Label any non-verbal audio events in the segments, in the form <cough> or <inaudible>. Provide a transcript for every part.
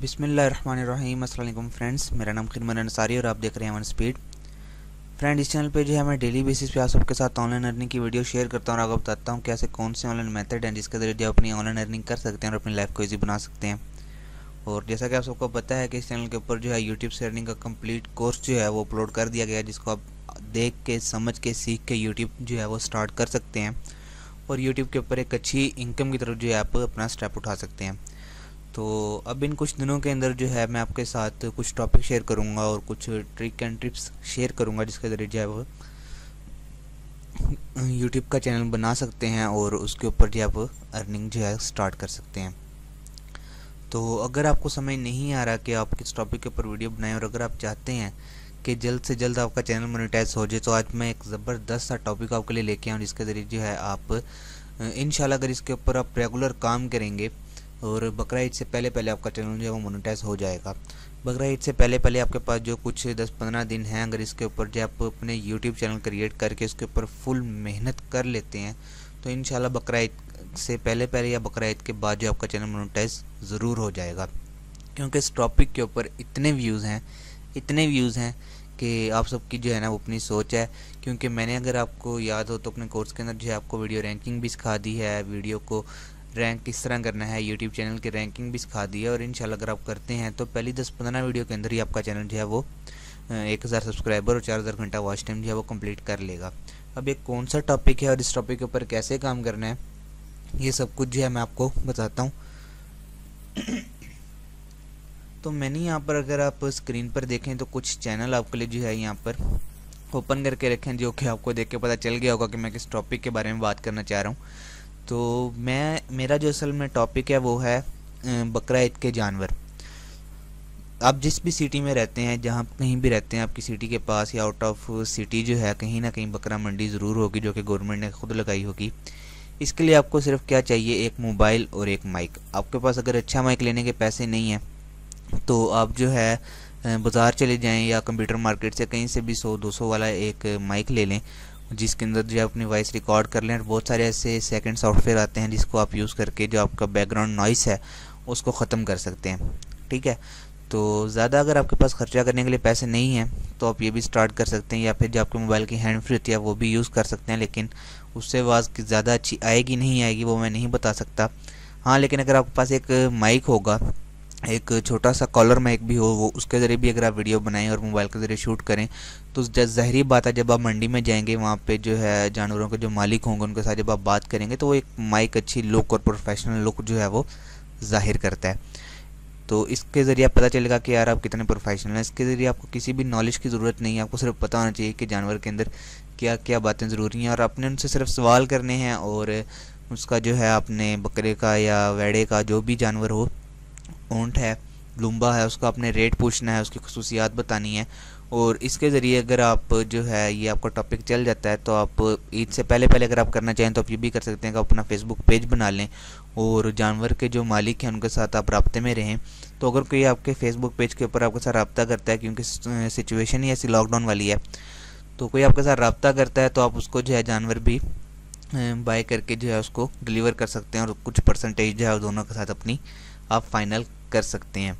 बिसमीम अल्लाम फ्रेंड्स मेरा नाम खिदमन अंसारी और आप देख रहे हैं वन स्पीड फ्रेंड इस चैनल पे जो है मैं डेली बेसिस पे आप सबके साथ ऑनलाइन अर्निंग की वीडियो शेयर करता हूँ और आपको बताता हूँ कि ऐसे कौन से ऑनलाइन मेथड हैं जिसके जरिए आप अपनी ऑनलाइन अर्निंग कर सकते हैं और अपनी लाइफ को ईजी बना सकते हैं और जैसा कि आप सबको पता है कि इस चैनल के ऊपर जो है यूट्यूब से अर्निंग का कम्प्लीट कोर्स जो है वो अपलोड कर दिया गया है जिसको आप देख के समझ के सीख के यूट्यूब जो है वो स्टार्ट कर सकते हैं और यूट्यूब के ऊपर एक अच्छी इनकम की तरफ जो है आप अपना स्टेप उठा सकते हैं तो अब इन कुछ दिनों के अंदर जो है मैं आपके साथ कुछ टॉपिक शेयर करूँगा और कुछ ट्रिक एंड टिप्स शेयर करूँगा जिसके ज़रिए जो है वो यूट्यूब का चैनल बना सकते हैं और उसके ऊपर जो आप अर्निंग जो है स्टार्ट कर सकते हैं तो अगर आपको समझ नहीं आ रहा कि आप किस टॉपिक के ऊपर वीडियो बनाएं और अगर आप चाहते हैं कि जल्द से जल्द आपका चैनल मोनेटाइज हो जाए तो आज मैं एक ज़बरदस्त सा टॉपिक आपके लिए लेके आऊँ जिसके ज़रिए जो है आप इन अगर इसके ऊपर आप रेगुलर काम करेंगे और बकरा ईद से पहले पहले आपका चैनल जो है वो मोनिटाइज हो जाएगा बकरा ईद से पहले पहले आपके पास जो कुछ दस पंद्रह दिन हैं अगर इसके ऊपर जो आप अपने यूट्यूब चैनल क्रिएट करके इसके ऊपर फुल मेहनत कर लेते हैं तो इन बकरा ईद से पहले पहले या बकरा ईद के बाद जो आपका चैनल मोनिटाइज ज़रूर हो जाएगा क्योंकि इस टॉपिक के ऊपर इतने व्यूज़ हैं इतने व्यूज़ हैं कि आप सबकी जो है ना वो अपनी सोच है क्योंकि मैंने अगर आपको याद हो तो अपने कोर्स के अंदर जो है आपको वीडियो रैंकिंग भी सिखा दी है वीडियो को रैंक किस तरह करना है यूट्यूब चैनल की रैंकिंग भी सिखा दी है और इन अगर आप करते हैं तो पहली दस पंद्रह वीडियो के अंदर ही आपका चैनल जो है वो एक हज़ार सब्सक्राइबर और चार हज़ार घंटा वॉच टाइम जो है वो कंप्लीट कर लेगा अब ये कौन सा टॉपिक है और इस टॉपिक के ऊपर कैसे काम करना है ये सब कुछ जो है मैं आपको बताता हूँ <coughs> तो मैंने यहाँ पर अगर आप स्क्रीन पर देखें तो कुछ चैनल आपके लिए जो है यहाँ पर ओपन करके रखें जो कि आपको देख के पता चल गया होगा कि मैं किस टॉपिक के बारे में बात करना चाह रहा हूँ तो मैं मेरा जो असल में टॉपिक है वो है बकरा ईद के जानवर आप जिस भी सिटी में रहते हैं जहाँ कहीं भी रहते हैं आपकी सिटी के पास या आउट ऑफ सिटी जो है कहीं ना कहीं बकरा मंडी ज़रूर होगी जो कि गवर्नमेंट ने खुद लगाई होगी इसके लिए आपको सिर्फ क्या चाहिए एक मोबाइल और एक माइक आपके पास अगर अच्छा माइक लेने के पैसे नहीं हैं तो आप जो है बाज़ार चले जाएँ या कंप्यूटर मार्केट से कहीं से भी सौ दो सौ वाला एक माइक ले लें जिसके अंदर जो आप अपनी वॉइस रिकॉर्ड कर लें बहुत सारे ऐसे सेकेंड सॉफ्टवेयर आते हैं जिसको आप यूज़ करके जो आपका बैकग्राउंड नॉइस है उसको ख़त्म कर सकते हैं ठीक है तो ज़्यादा अगर आपके पास खर्चा करने के लिए पैसे नहीं हैं तो आप ये भी स्टार्ट कर सकते हैं या फिर जो आपके मोबाइल की हैंड फ्री होती है वो भी यूज़ कर सकते हैं लेकिन उससे आवाज़ ज़्यादा अच्छी आएगी नहीं आएगी वो मैं नहीं बता सकता हाँ लेकिन अगर आपके पास एक माइक होगा एक छोटा सा कॉलर माइक भी हो वो उसके ज़रिए भी अगर आप वीडियो बनाएं और मोबाइल के ज़रिए शूट करें तो जहरी बात है जब आप मंडी में जाएंगे वहाँ पे जो है जानवरों के जो मालिक होंगे उनके साथ जब आप बात करेंगे तो वो एक माइक अच्छी लुक और प्रोफेशनल लुक जो है वो जाहिर करता है तो इसके ज़रिए आप पता चलेगा कि यार आप कितने प्रोफेशनल हैं इसके ज़रिए आपको किसी भी नॉलेज की ज़रूरत नहीं है आपको सिर्फ पता होना चाहिए कि जानवर के अंदर क्या क्या बातें ज़रूरी हैं और आपने उनसे सिर्फ सवाल करने हैं और उसका जो है आपने बकरे का या वेड़े का जो भी जानवर हो ऊँट है लुम्बा है उसका अपने रेट पूछना है उसकी खसूसियात बतानी है और इसके ज़रिए अगर आप जो है ये आपका टॉपिक चल जाता है तो आप ईद से पहले पहले अगर आप करना चाहें तो आप ये भी कर सकते हैं कि आप अपना फेसबुक पेज बना लें और जानवर के जो मालिक हैं उनके साथ आप रबते में रहें तो अगर कोई आपके फेसबुक पेज के ऊपर आपके साथ रबता करता है क्योंकि सिचुएशन ही ऐसी लॉकडाउन वाली है तो कोई आपके साथ रबता करता है तो आप उसको जो है जानवर भी बाय करके जो है उसको डिलीवर कर सकते हैं और कुछ परसेंटेज जो है दोनों के साथ अपनी आप फाइनल कर सकते हैं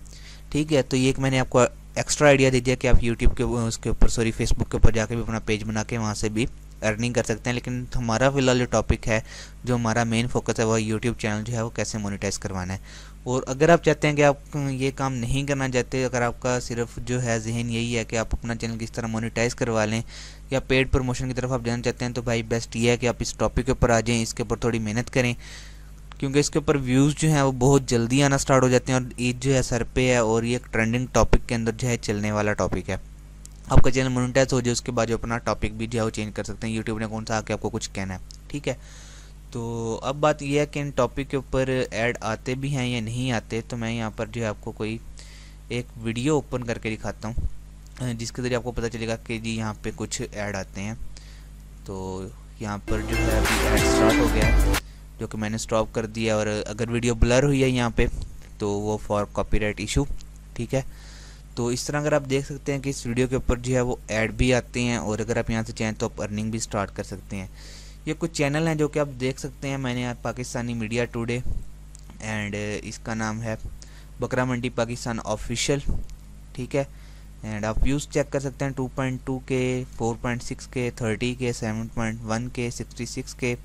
ठीक है तो ये एक मैंने आपको एक्स्ट्रा आइडिया दे दिया कि आप यूट्यूब के उसके ऊपर सॉरी फेसबुक के ऊपर जाकर भी अपना पेज बना के वहाँ से भी अर्निंग कर सकते हैं लेकिन हमारा फिलहाल जो टॉपिक है जो हमारा मेन फोकस है वह यूट्यूब चैनल जो है वो कैसे मोनिटाइज करवाना है और अगर आप चाहते हैं कि आप ये काम नहीं करना चाहते अगर आपका सिर्फ जो है जहन यही है कि आप अपना चैनल किस तरह मोनिटाइज करवा लें या पेड प्रमोशन की तरफ आप जाना चाहते हैं तो भाई बेस्ट ये है कि आप इस टॉपिक के ऊपर आ जाएँ इसके ऊपर थोड़ी मेहनत करें क्योंकि इसके ऊपर व्यूज़ जो हैं वो बहुत जल्दी आना स्टार्ट हो जाते हैं और ईद जो है सर पे है और ये एक ट्रेंडिंग टॉपिक के अंदर जो है चलने वाला टॉपिक है आपका चैनल मोनिटाइज हो जाए उसके बाद जो अपना टॉपिक भी जो है वो चेंज कर सकते हैं यूट्यूब ने कौन सा आके आपको कुछ कहना है ठीक है तो अब बात यह है कि इन टॉपिक के ऊपर ऐड आते भी हैं या नहीं आते तो मैं यहाँ पर जो है आपको कोई एक वीडियो ओपन करके दिखाता हूँ जिसके ज़रिए आपको पता चलेगा कि जी यहाँ पे कुछ ऐड आते हैं तो यहाँ पर जो है अभी ऐड स्टार्ट हो गया है जो कि मैंने स्टॉप कर दिया और अगर वीडियो ब्लर हुई है यहाँ पे तो वो फॉर कॉपीराइट इशू ठीक है तो इस तरह अगर आप देख सकते हैं कि इस वीडियो के ऊपर जो है वो ऐड भी आते हैं और अगर आप यहाँ से चाहें तो आप अर्निंग भी स्टार्ट कर सकते हैं ये कुछ चैनल हैं जो कि आप देख सकते हैं मैंने यहाँ पाकिस्तानी मीडिया टूडे एंड इसका नाम है बकरा मंडी पाकिस्तान ऑफिशियल ठीक है एंड आप व्यूज़ चेक कर सकते हैं 2.2 के 4.6 के 30 के 7.1 के 66 के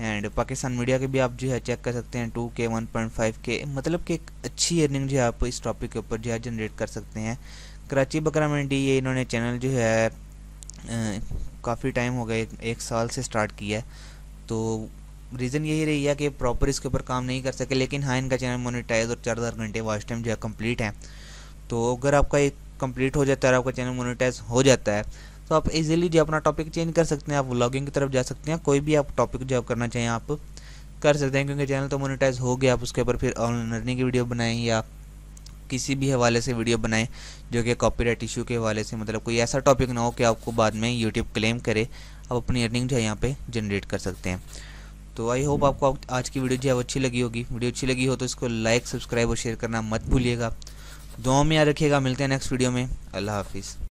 एंड पाकिस्तान मीडिया के भी आप जो है चेक कर सकते हैं टू के वन पॉइंट फाइव के मतलब कि एक अच्छी अर्निंग जो है आप इस टॉपिक के ऊपर जो है जनरेट कर सकते हैं कराची बकरा मंडी ये इन्होंने चैनल जो है काफ़ी टाइम हो गया एक साल से स्टार्ट किया है तो रीज़न यही रही है कि प्रॉपर इसके ऊपर काम नहीं कर सके लेकिन हाँ इनका चैनल मोनिटाइज और चार घंटे वॉच टाइम जो है कम्प्लीट है तो अगर आपका एक कम्प्लीट हो जाता है और आपका चैनल मोनिटाइज हो जाता है तो आप इजीली जो अपना टॉपिक चेंज कर सकते हैं आप व्लॉगिंग की तरफ जा सकते हैं कोई भी आप टॉपिक जो आप करना चाहिए आप कर सकते हैं क्योंकि चैनल तो मोनिटाइज हो गया आप उसके ऊपर फिर ऑनलाइन अर्निंग की वीडियो बनाएं या किसी भी हवाले से वीडियो बनाएं जो कि कॉपीराइट इशू के हवाले से मतलब कोई ऐसा टॉपिक ना हो कि आपको बाद में यूट्यूब क्लेम करे आप अपनी अर्निंग जो है यहाँ पर जनरेट कर सकते हैं तो आई होप आपको आज की वीडियो जो है अच्छी लगी होगी वीडियो अच्छी लगी हो तो इसको लाइक सब्सक्राइब और शेयर करना मत भूलिएगा दुआ में याद रखिएगा मिलते हैं नेक्स्ट वीडियो में अल्लाह हाफिज़